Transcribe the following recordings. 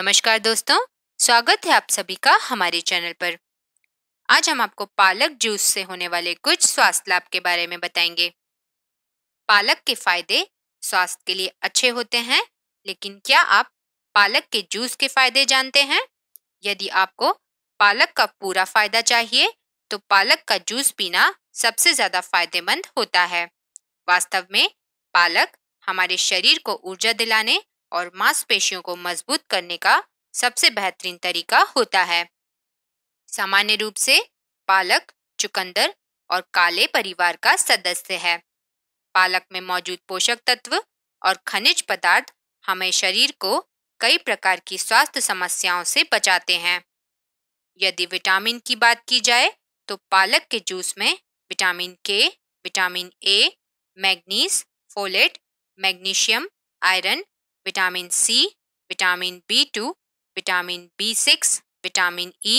नमस्कार दोस्तों स्वागत है आप सभी का हमारे चैनल पर आज हम आपको पालक जूस से होने वाले कुछ स्वास्थ्य लाभ के बारे में बताएंगे पालक के फायदे स्वास्थ्य के लिए अच्छे होते हैं लेकिन क्या आप पालक के जूस के फायदे जानते हैं यदि आपको पालक का पूरा फायदा चाहिए तो पालक का जूस पीना सबसे ज्यादा फायदेमंद होता है वास्तव में पालक हमारे शरीर को ऊर्जा दिलाने और मांसपेशियों को मजबूत करने का सबसे बेहतरीन तरीका होता है सामान्य रूप से पालक चुकंदर और काले परिवार का सदस्य है पालक में मौजूद पोषक तत्व और खनिज पदार्थ हमें शरीर को कई प्रकार की स्वास्थ्य समस्याओं से बचाते हैं यदि विटामिन की बात की जाए तो पालक के जूस में vitamin K vitamin A manganese folate magnesium iron vitamin C vitamin B two vitamin B six vitamin E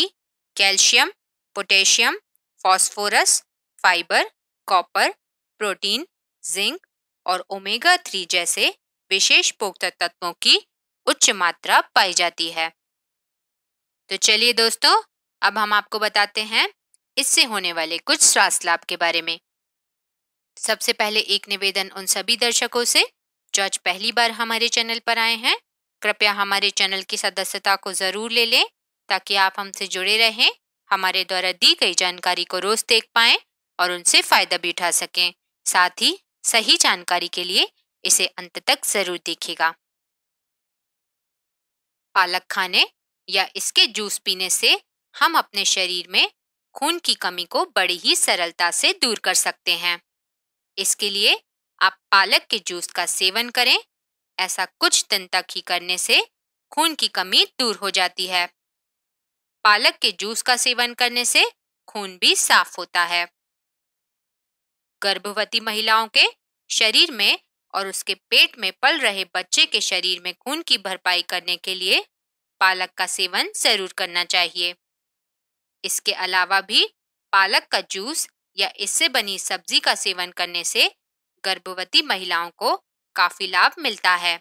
calcium potassium phosphorus fibre copper protein zinc और ओमेगा थ्री जैसे विशेष पोषक तत्वों की उच्च मात्रा पाई जाती है तो चलिए दोस्तों अब हम आपको बताते हैं इससे होने वाले कुछ स्वास्थ्य लाभ के बारे में सबसे पहले एक निवेदन उन सभी दर्शकों से आज पहली बार हमारे चैनल पर आए हैं कृपया हमारे चैनल की सदस्यता को ज़रूर ले लें ताकि आप हमसे जुड़े रहें हमारे द्वारा दी गई जानकारी को रोज़ देख पाए और उनसे फ़ायदा भी उठा सकें साथ ही सही जानकारी के लिए इसे अंत तक ज़रूर देखेगा पालक खाने या इसके जूस पीने से हम अपने शरीर में खून की कमी को बड़ी ही सरलता से दूर कर सकते हैं इसके लिए आप पालक के जूस का सेवन करें ऐसा कुछ दिन तक ही करने से खून की कमी दूर हो जाती है पालक के जूस का सेवन करने से खून भी साफ होता है गर्भवती महिलाओं के शरीर में और उसके पेट में पल रहे बच्चे के शरीर में खून की भरपाई करने के लिए पालक का सेवन जरूर करना चाहिए इसके अलावा भी पालक का जूस या इससे बनी सब्जी का सेवन करने से गर्भवती महिलाओं को काफी लाभ मिलता है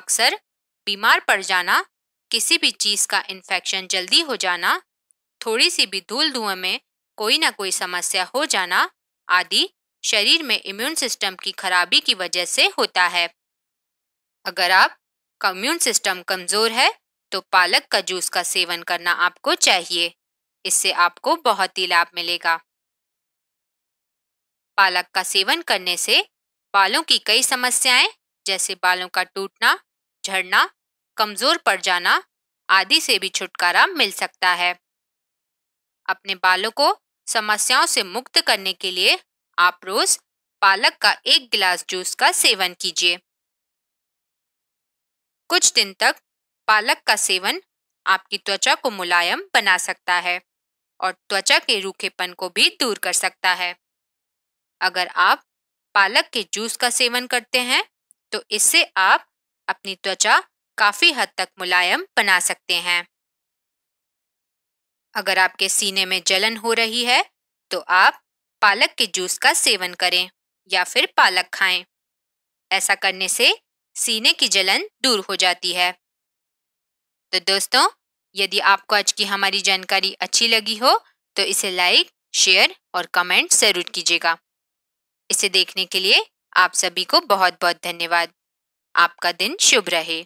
अक्सर बीमार पड़ जाना किसी भी चीज का इन्फेक्शन जल्दी हो जाना थोड़ी सी भी धूल धुएं में कोई ना कोई समस्या हो जाना आदि शरीर में इम्यून सिस्टम की खराबी की वजह से होता है अगर आप इम्यून सिस्टम कमजोर है तो पालक का जूस का सेवन करना आपको चाहिए इससे आपको बहुत ही लाभ मिलेगा पालक का सेवन करने से बालों की कई समस्याएं जैसे बालों का टूटना झड़ना कमजोर पड़ जाना आदि से भी छुटकारा मिल सकता है अपने बालों को समस्याओं से मुक्त करने के लिए आप रोज पालक का एक गिलास जूस का सेवन कीजिए कुछ दिन तक पालक का सेवन आपकी त्वचा को मुलायम बना सकता है और त्वचा के रूखेपन को भी दूर कर सकता है अगर आप पालक के जूस का सेवन करते हैं तो इससे आप अपनी त्वचा काफ़ी हद तक मुलायम बना सकते हैं अगर आपके सीने में जलन हो रही है तो आप पालक के जूस का सेवन करें या फिर पालक खाएं। ऐसा करने से सीने की जलन दूर हो जाती है तो दोस्तों यदि आपको आज की हमारी जानकारी अच्छी लगी हो तो इसे लाइक शेयर और कमेंट जरूर कीजिएगा इसे देखने के लिए आप सभी को बहुत बहुत धन्यवाद आपका दिन शुभ रहे